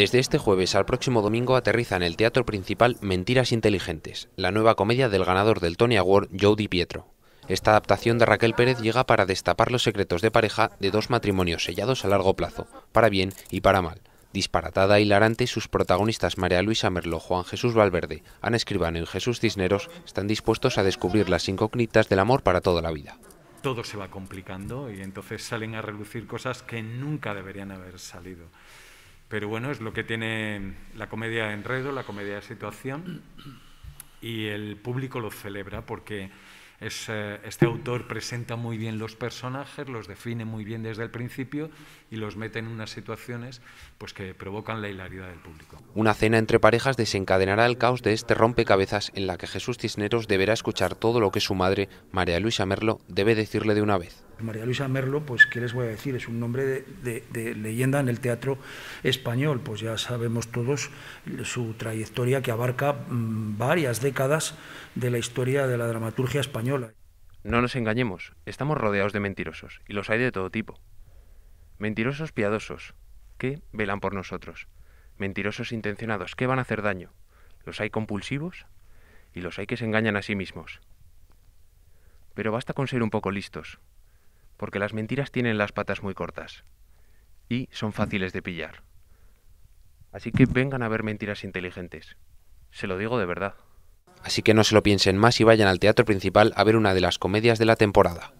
Desde este jueves al próximo domingo aterriza en el teatro principal Mentiras Inteligentes, la nueva comedia del ganador del Tony Award, Jody Pietro. Esta adaptación de Raquel Pérez llega para destapar los secretos de pareja de dos matrimonios sellados a largo plazo, para bien y para mal. Disparatada y hilarante, sus protagonistas María Luisa Merlo, Juan Jesús Valverde, Ana Escribano y Jesús Cisneros están dispuestos a descubrir las incógnitas del amor para toda la vida. Todo se va complicando y entonces salen a relucir cosas que nunca deberían haber salido. Pero bueno, es lo que tiene la comedia de enredo, la comedia de situación, y el público lo celebra porque eh, este autor presenta muy bien los personajes, los define muy bien desde el principio y los mete en unas situaciones pues, que provocan la hilaridad del público. Una cena entre parejas desencadenará el caos de este rompecabezas en la que Jesús Cisneros deberá escuchar todo lo que su madre, María Luisa Merlo, debe decirle de una vez. María Luisa Merlo, pues qué les voy a decir, es un nombre de, de, leyenda en el teatro español, pues ya sabemos todos su trayectoria que abarca mm, varias décadas de la historia de la dramaturgia española. No nos engañemos, estamos rodeados de mentirosos, y los hay de todo tipo. Mentirosos piadosos, que velan por nosotros. Mentirosos intencionados, que van a hacer daño. Los hay compulsivos y los hay que se engañan a sí mismos. Pero basta con ser un poco listos, porque las mentiras tienen las patas muy cortas y son fáciles de pillar. Así que vengan a ver mentiras inteligentes. Se lo digo de verdad. Así que no se lo piensen más y vayan al Teatro Principal a ver una de las comedias de la temporada.